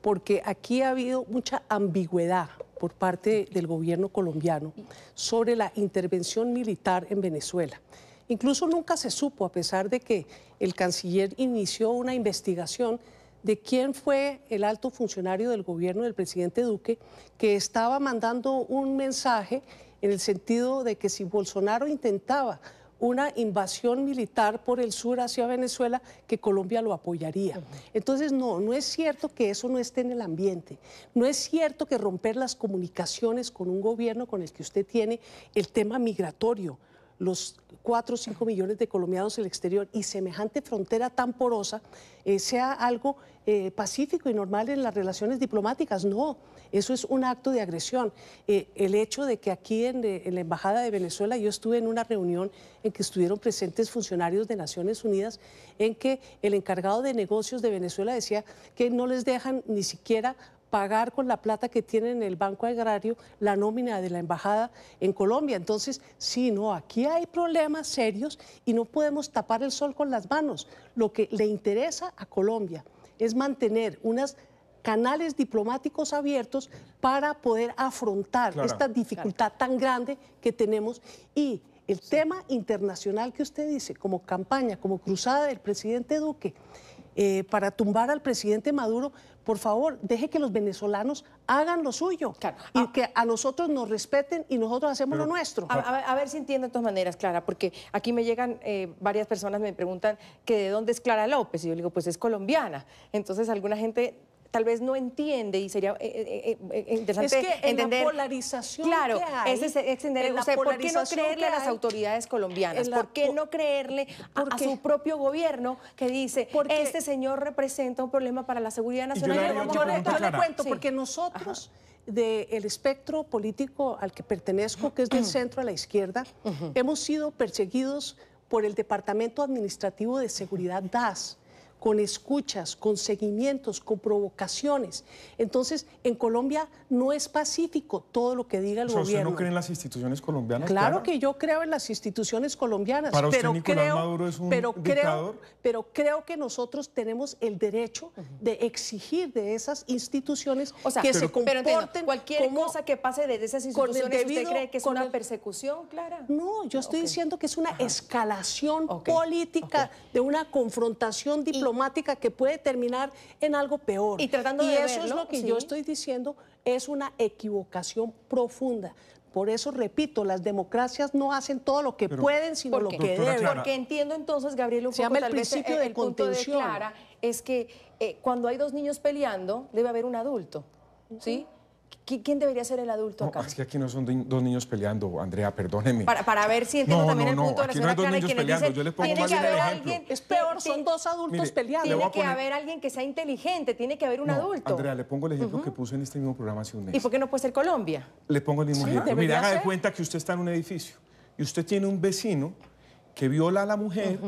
porque aquí ha habido mucha ambigüedad por parte del gobierno colombiano sobre la intervención militar en Venezuela. Incluso nunca se supo, a pesar de que el canciller inició una investigación de quién fue el alto funcionario del gobierno del presidente Duque que estaba mandando un mensaje en el sentido de que si Bolsonaro intentaba una invasión militar por el sur hacia Venezuela, que Colombia lo apoyaría. Entonces, no, no es cierto que eso no esté en el ambiente. No es cierto que romper las comunicaciones con un gobierno con el que usted tiene el tema migratorio, los 4 o 5 millones de colombianos en el exterior y semejante frontera tan porosa eh, sea algo eh, pacífico y normal en las relaciones diplomáticas. No, eso es un acto de agresión. Eh, el hecho de que aquí en, la Embajada de Venezuela yo estuve en una reunión en que estuvieron presentes funcionarios de Naciones Unidas, en que el encargado de negocios de Venezuela decía que no les dejan ni siquiera pagar con la plata que tiene en el Banco Agrario la nómina de la embajada en Colombia. Entonces, sí, no, aquí hay problemas serios y no podemos tapar el sol con las manos. Lo que le interesa a Colombia es mantener unas canales diplomáticos abiertos para poder afrontar esta dificultad tan grande que tenemos y el tema internacional que usted dice como campaña, como cruzada del presidente Duque eh, para tumbar al presidente Maduro, por favor, deje que los venezolanos hagan lo suyo y ah. que a nosotros nos respeten y nosotros hacemos lo nuestro. A, ver si entiendo de todas maneras, Clara, porque aquí me llegan eh, varias personas, me preguntan que de dónde es Clara López y yo le digo, pues es colombiana. Entonces alguna gente tal vez no entiende y sería eh, eh, eh, interesante es que En la polarización claro, que es, extender, ¿por qué no creerle a las autoridades colombianas? ¿Por qué no creerle a, su propio gobierno que dice porque, este señor representa un problema para la seguridad nacional? yo, le, cuento, porque nosotros. del espectro político al que pertenezco, que es del centro a la izquierda, hemos sido perseguidos por el Departamento Administrativo de Seguridad DAS, con escuchas, con seguimientos, con provocaciones. Entonces, en Colombia no es pacífico todo lo que diga el gobierno. ¿Usted no cree en las instituciones colombianas? Claro que yo creo en las instituciones colombianas. pero usted, creo, Maduro es un Creo, que nosotros tenemos el derecho de exigir de esas instituciones o sea, que se comporten. cualquier cosa que pase desde esas instituciones, ¿usted cree que es una persecución, Clara? No, yo estoy diciendo que es una escalación política de una confrontación diplomática que puede terminar en algo peor. Y, tratando de eso es lo que yo estoy diciendo, es una equivocación profunda. Por eso repito, las democracias no hacen todo lo que pueden, sino lo que deben. Porque entiendo entonces, Gabriel, un el principio vez, eh, de contención. Punto de Clara es que eh, cuando hay dos niños peleando, debe haber un adulto. ¿Sí? ¿Quién debería ser el adulto acá? No, es que aquí no son dos niños peleando, Andrea, perdóneme. Para, ver si entiendo también el punto de la señora no hay dos niños peleando, yo le pongo más que haber alguien, Es peor, son dos adultos peleando. Tiene que haber alguien que sea inteligente, tiene que haber un adulto. Andrea, le pongo el ejemplo que puse en este mismo programa hace un mes. ¿Y por qué no puede ser Colombia? Le pongo el mismo ejemplo. Mire, haga de cuenta que usted está en un edificio y usted tiene un vecino que viola a la mujer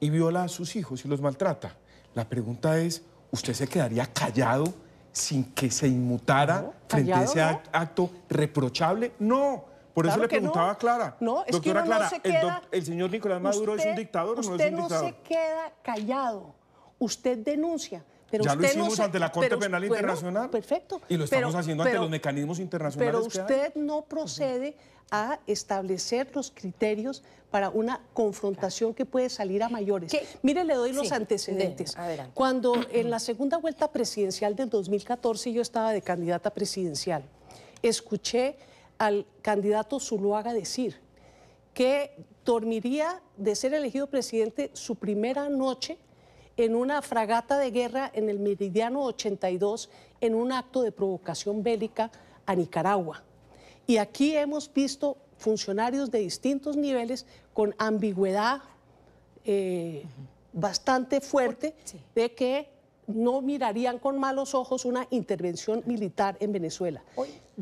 y viola a sus hijos y los maltrata. La pregunta es, ¿usted se quedaría callado sin que se inmutara frente a ese acto reprochable? No. Por eso le preguntaba a Clara. No, es Doctora que no se queda, el, el, señor Nicolás Maduro es un dictador o no es un dictador. Usted no se queda callado. Usted denuncia ya lo hicimos ante la Corte Penal Internacional. perfecto. Y lo estamos haciendo ante los mecanismos internacionales. Pero usted no procede a establecer los criterios para una confrontación que puede salir a mayores. Mire, le doy los antecedentes. Cuando en la segunda vuelta presidencial del 2014 yo estaba de candidata presidencial, escuché al candidato Zuluaga decir que dormiría de ser elegido presidente su primera noche en una fragata de guerra en el meridiano 82 en un acto de provocación bélica a Nicaragua. Y aquí hemos visto funcionarios de distintos niveles con ambigüedad eh, bastante fuerte de que no mirarían con malos ojos una intervención militar en Venezuela.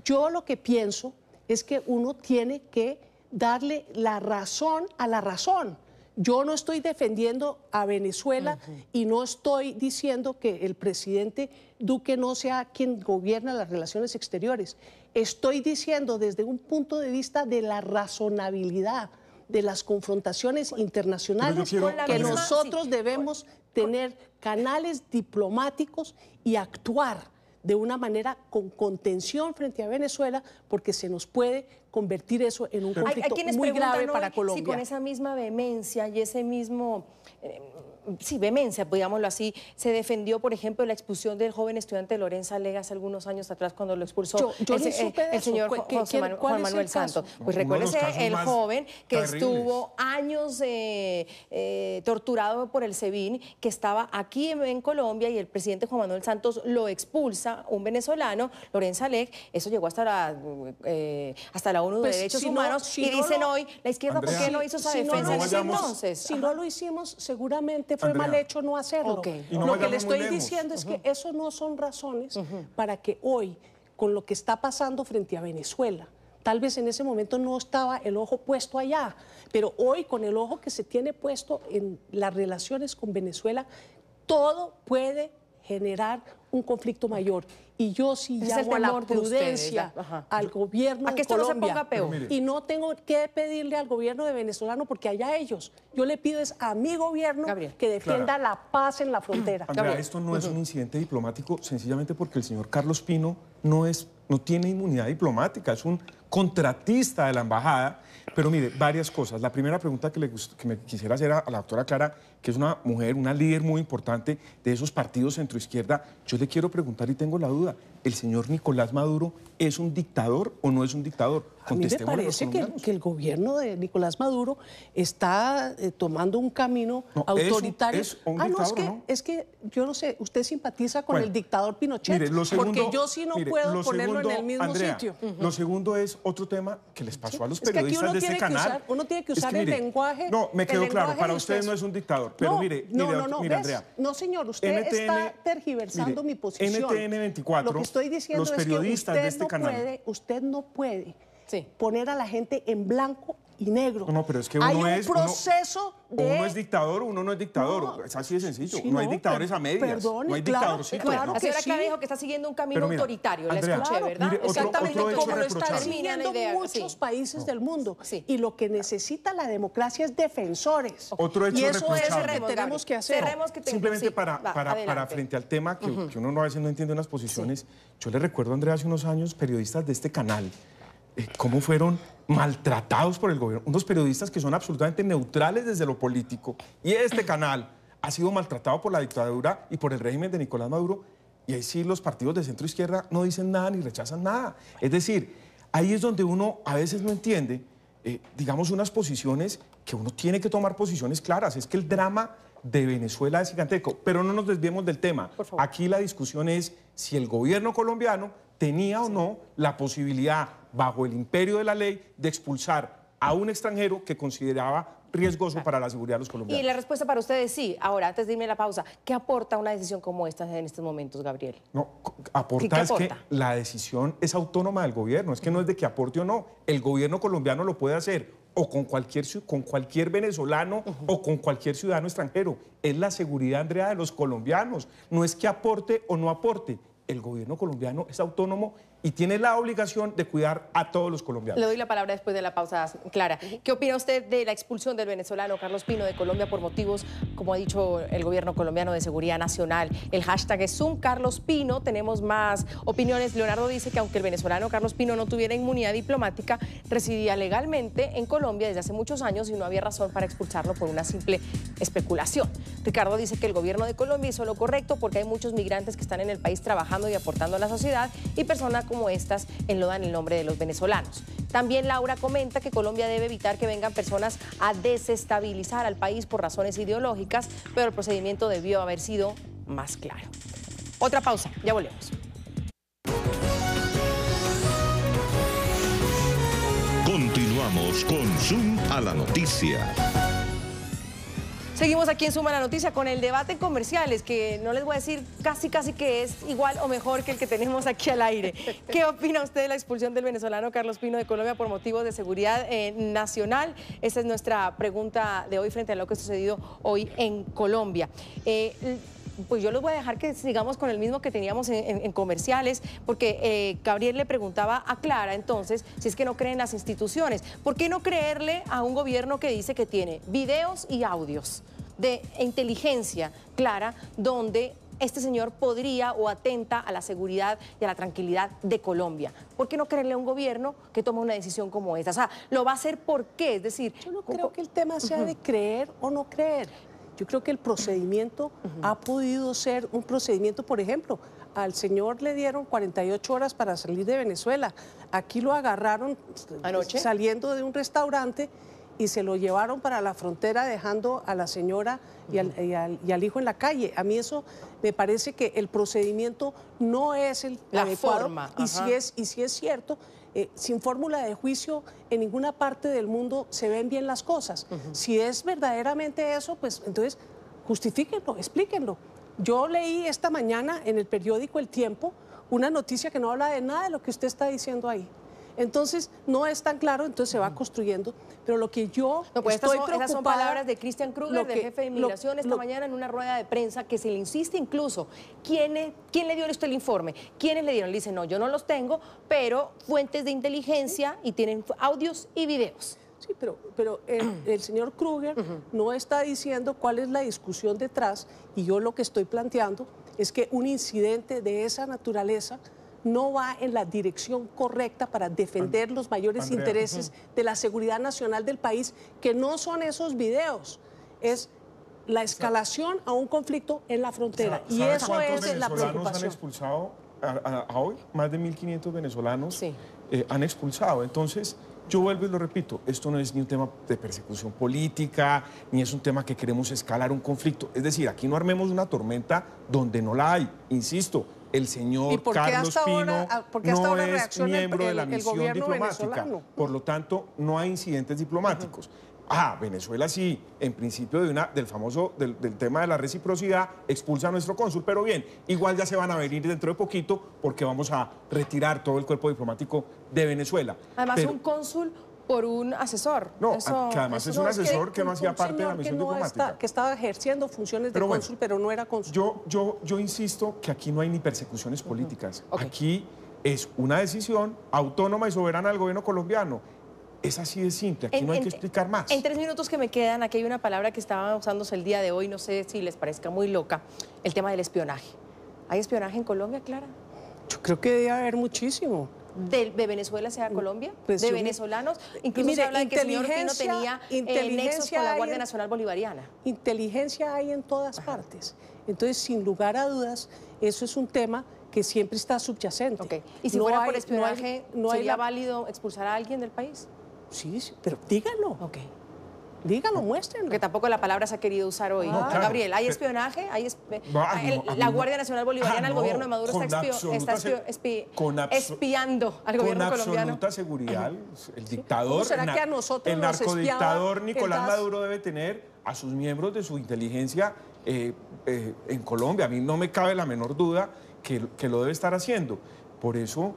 Yo lo que pienso es que uno tiene que darle la razón a la razón. Yo no estoy defendiendo a Venezuela y no estoy diciendo que el presidente Duque no sea quien gobierna las relaciones exteriores. Estoy diciendo desde un punto de vista de la razonabilidad de las confrontaciones internacionales que nosotros debemos tener canales diplomáticos y actuar de una manera con contención frente a Venezuela porque se nos puede convertir eso en un conflicto muy grave para Colombia. Si con esa misma vehemencia y ese mismo... Em, sí, vehemencia, digámoslo así, se defendió, por ejemplo, la expulsión del joven estudiante Lorenza Legas hace algunos años atrás cuando lo expulsó eh, el, señor Juan Manuel Santos. Pues recuérdese el joven que estuvo años eh, eh, torturado por el SEBIN, que estaba aquí en, Colombia y el presidente Juan Manuel Santos lo expulsa, un venezolano, Lorenza Leg, eso llegó hasta hasta la uno pues, Derechos Humanos y dicen hoy, la izquierda, ¿por qué no hizo esa defensa? entonces, si no lo hicimos, seguramente fue mal hecho no hacerlo. lo que le estoy diciendo es que eso no son razones para que hoy, con lo que está pasando frente a Venezuela, Tal vez en ese momento no estaba el ojo puesto allá, pero hoy con el ojo que se tiene puesto en las relaciones con Venezuela, todo puede generar un conflicto mayor. Y yo sí llamo a la prudencia al gobierno a que esto No se ponga peor. Y no tengo que pedirle al gobierno de venezolano porque allá ellos. Yo le pido es a mi gobierno que defienda la paz en la frontera. esto no es un incidente diplomático sencillamente porque el señor Carlos Pino no es no tiene inmunidad diplomática, es un contratista de la embajada. Pero mire, varias cosas. La primera pregunta que, le, que me quisiera hacer a la doctora Clara que es una mujer, una líder muy importante de esos partidos centroizquierda, yo le quiero preguntar y tengo la duda, ¿el señor Nicolás Maduro es un dictador o no es un dictador? A mí me parece que el, gobierno de Nicolás Maduro está eh, tomando un camino autoritario. Es, ah, no, es que, es que yo no sé, usted simpatiza con el dictador Pinochet, porque yo sí no puedo ponerlo en el mismo sitio. Lo segundo es otro tema que les pasó a los periodistas de este canal. uno tiene que usar el lenguaje. No, me quedó claro, para ustedes no es un dictador. Pero, no, mire, no, no, no, No, señor, usted está tergiversando mi posición. NTN 24, lo que estoy diciendo los periodistas es que usted este no Puede, usted no puede poner a la gente en blanco y negro. No, pero es que uno Hay un es, proceso uno, es dictador, uno no es dictador. es así de sencillo. no, hay dictadores a medias. Perdón, no hay dictadores Claro, que dijo que está siguiendo un camino autoritario. La escuché, ¿verdad? Exactamente como lo están siguiendo muchos países del mundo. Y lo que necesita la democracia es defensores. Otro hecho y eso es lo que tenemos que hacer. Simplemente para, para, frente al tema que, uno a veces no entiende unas posiciones. Yo le recuerdo, a Andrea, hace unos años, periodistas de este canal eh, cómo fueron maltratados por el gobierno. Unos periodistas que son absolutamente neutrales desde lo político. Y este canal ha sido maltratado por la dictadura y por el régimen de Nicolás Maduro. Y ahí sí los partidos de centro izquierda no dicen nada ni rechazan nada. Es decir, ahí es donde uno a veces no entiende, eh, digamos, unas posiciones que uno tiene que tomar posiciones claras. Es que el drama de Venezuela es gigantesco. Pero no nos desviemos del tema. Aquí la discusión es si el gobierno colombiano tenía o no la posibilidad bajo el imperio de la ley, de expulsar a un extranjero que consideraba riesgoso para la seguridad de los colombianos. Y la respuesta para ustedes sí. Ahora, antes de irme la pausa, ¿qué aporta una decisión como esta en estos momentos, Gabriel? No, aporta es que la decisión es autónoma del gobierno, es que no es de que aporte o no, el gobierno colombiano lo puede hacer o con cualquier, con cualquier venezolano o con cualquier ciudadano extranjero. Es la seguridad, Andrea, de los colombianos. No es que aporte o no aporte. El gobierno colombiano es autónomo y tiene la obligación de cuidar a todos los colombianos. Le doy la palabra después de la pausa, Clara. ¿Qué opina usted de la expulsión del venezolano Carlos Pino de Colombia por motivos, como ha dicho el gobierno colombiano de seguridad nacional? El hashtag es un Carlos Pino. Tenemos más opiniones. Leonardo dice que aunque el venezolano Carlos Pino no tuviera inmunidad diplomática, residía legalmente en Colombia desde hace muchos años y no había razón para expulsarlo por una simple especulación. Ricardo dice que el gobierno de Colombia hizo lo correcto porque hay muchos migrantes que están en el país trabajando y aportando a la sociedad y personas como estas enlodan el nombre de los venezolanos. También Laura comenta que Colombia debe evitar que vengan personas a desestabilizar al país por razones ideológicas, pero el procedimiento debió haber sido más claro. Otra pausa, ya volvemos. Continuamos con Zoom a la noticia. Seguimos aquí en Suma la Noticia con el debate en comerciales, que no les voy a decir casi casi que es igual o mejor que el que tenemos aquí al aire. ¿Qué opina usted de la expulsión del venezolano Carlos Pino de Colombia por motivos de seguridad eh, nacional? Esa es nuestra pregunta de hoy frente a lo que ha sucedido hoy en Colombia. Eh, pues yo les voy a dejar que sigamos con el mismo que teníamos en, comerciales, porque eh, Gabriel le preguntaba a Clara entonces si es que no creen las instituciones. ¿Por qué no creerle a un gobierno que dice que tiene videos y audios? de inteligencia clara donde este señor podría o atenta a la seguridad y a la tranquilidad de Colombia. ¿Por qué no creerle a un gobierno que toma una decisión como esta? O sea, lo va a hacer por qué, es decir... Yo no creo que el tema sea de creer o no creer. Yo creo que el procedimiento ha podido ser un procedimiento, por ejemplo, al señor le dieron 48 horas para salir de Venezuela. Aquí lo agarraron saliendo de un restaurante y se lo llevaron para la frontera dejando a la señora y al, hijo en la calle. A mí eso me parece que el procedimiento no es el la adecuado, forma. Y si, es, y si es cierto, eh, sin fórmula de juicio, en ninguna parte del mundo se ven bien las cosas. Si es verdaderamente eso, pues entonces justifíquenlo, explíquenlo. Yo leí esta mañana en el periódico El Tiempo una noticia que no habla de nada de lo que usted está diciendo ahí. Entonces, no es tan claro, entonces se va construyendo. Pero lo que yo pues, estoy son, son palabras de Christian Kruger, del jefe de inmigración, esta mañana en una rueda de prensa que se le insiste incluso. ¿Quién, le dio esto el informe? ¿Quiénes le dieron? Le dice, no, yo no los tengo, pero fuentes de inteligencia y tienen audios y videos. Sí, pero, el, señor Kruger no está diciendo cuál es la discusión detrás y yo lo que estoy planteando es que un incidente de esa naturaleza no va en la dirección correcta para defender los mayores intereses de la seguridad nacional del país, que no son esos videos, es la escalación a un conflicto en la frontera. Y eso es la preocupación. han expulsado a, hoy? Más de 1.500 venezolanos eh, han expulsado. Entonces, yo vuelvo y lo repito, esto no es ni un tema de persecución política, ni es un tema que queremos escalar un conflicto. Es decir, aquí no armemos una tormenta donde no la hay. Insisto, el señor Carlos Pino no es miembro de la misión diplomática. Por lo tanto, no hay incidentes diplomáticos. Ah, Venezuela sí, en principio de una, del famoso, del, tema de la reciprocidad, expulsa a nuestro cónsul, pero bien, igual ya se van a venir dentro de poquito porque vamos a retirar todo el cuerpo diplomático de Venezuela. Además, un cónsul por un asesor. No, ah, que además es un asesor que, no hacía parte de la misión diplomática. que estaba ejerciendo funciones de cónsul, pero no era cónsul. Yo, yo, yo insisto que aquí no hay ni persecuciones políticas. Aquí es una decisión autónoma y soberana del gobierno colombiano. Es así de simple, aquí no hay que explicar más. En tres minutos que me quedan, aquí hay una palabra que estaba usándose el día de hoy, no sé si les parezca muy loca, el tema del espionaje. ¿Hay espionaje en Colombia, Clara? Yo creo que debe haber muchísimo de, Venezuela sea mm, Colombia, pues de venezolanos. Incluso se habla de que el señor Pino tenía eh, con la Guardia Nacional Bolivariana. Inteligencia hay en todas partes. Entonces, sin lugar a dudas, eso es un tema que siempre está subyacente. ¿Y si no fuera por espionaje, no válido expulsar a alguien del país? Sí, sí pero díganlo. Díganlo, muéstrenlo. Que tampoco la palabra se ha querido usar hoy. Gabriel, ¿hay espionaje? ¿Hay eh, ah, la Guardia Nacional Bolivariana, ah, el gobierno de Maduro está, espiando al gobierno colombiano. Con absoluta seguridad, el dictador, nosotros el narcodictador Nicolás Maduro debe tener a sus miembros de su inteligencia eh, eh, en Colombia. A mí no me cabe la menor duda que, lo debe estar haciendo. Por eso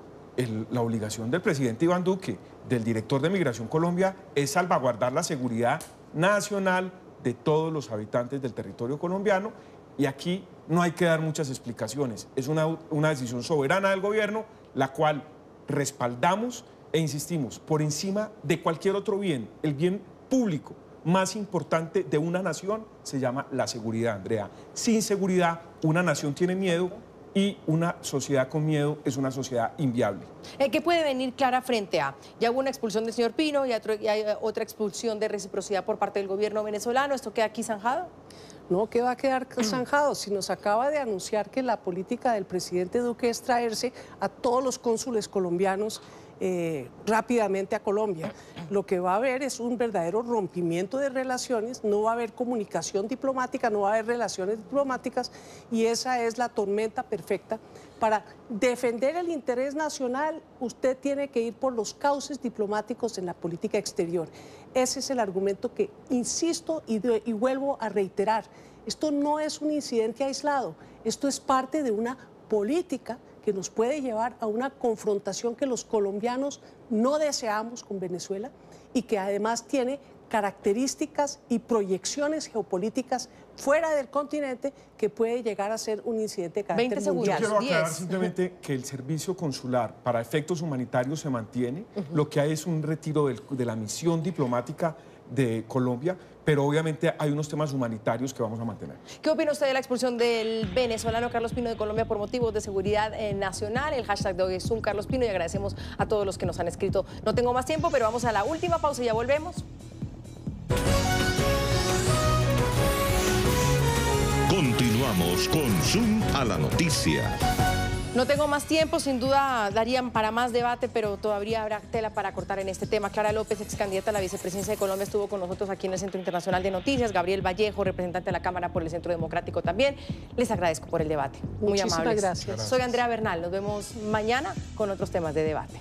la obligación del presidente Iván Duque del director de Migración Colombia es salvaguardar la seguridad nacional de todos los habitantes del territorio colombiano y aquí no hay que dar muchas explicaciones. Es una, decisión soberana del gobierno, la cual respaldamos e insistimos, por encima de cualquier otro bien, el bien público más importante de una nación se llama la seguridad, Andrea. Sin seguridad, una nación tiene miedo y una sociedad con miedo es una sociedad inviable. Eh, ¿Qué puede venir clara frente a? Ya hubo una expulsión del señor Pino, y hay eh, otra expulsión de reciprocidad por parte del gobierno venezolano. ¿Esto queda aquí zanjado? No, ¿qué va a quedar zanjado. Si nos acaba de anunciar que la política del presidente Duque es traerse a todos los cónsules colombianos eh, rápidamente a Colombia. Lo que va a haber es un verdadero rompimiento de relaciones, no va a haber comunicación diplomática, no va a haber relaciones diplomáticas y esa es la tormenta perfecta. Para defender el interés nacional, usted tiene que ir por los cauces diplomáticos en la política exterior. Ese es el argumento que insisto y vuelvo a reiterar. Esto no es un incidente aislado, esto es parte de una política que nos puede llevar a una confrontación que los colombianos no deseamos con Venezuela y que además tiene características y proyecciones geopolíticas fuera del continente que puede llegar a ser un incidente de carácter mundial. Yo quiero aclarar simplemente que el servicio consular para efectos humanitarios se mantiene. Lo que hay es un retiro de la misión diplomática de Colombia, pero obviamente hay unos temas humanitarios que vamos a mantener. ¿Qué opina usted de la expulsión del venezolano Carlos Pino de Colombia por motivos de seguridad eh, nacional? El hashtag de hoy es un Carlos Pino y agradecemos a todos los que nos han escrito. No tengo más tiempo, pero vamos a la última pausa y ya volvemos. Continuamos con Zoom a la noticia. No tengo más tiempo, sin duda darían para más debate, pero todavía habrá tela para cortar en este tema. Clara López, ex candidata a la vicepresidencia de Colombia, estuvo con nosotros aquí en el Centro Internacional de Noticias. Gabriel Vallejo, representante de la Cámara por el Centro Democrático también. Les agradezco por el debate. Muy amables. Gracias. gracias. Soy Andrea Bernal. Nos vemos mañana con otros temas de debate.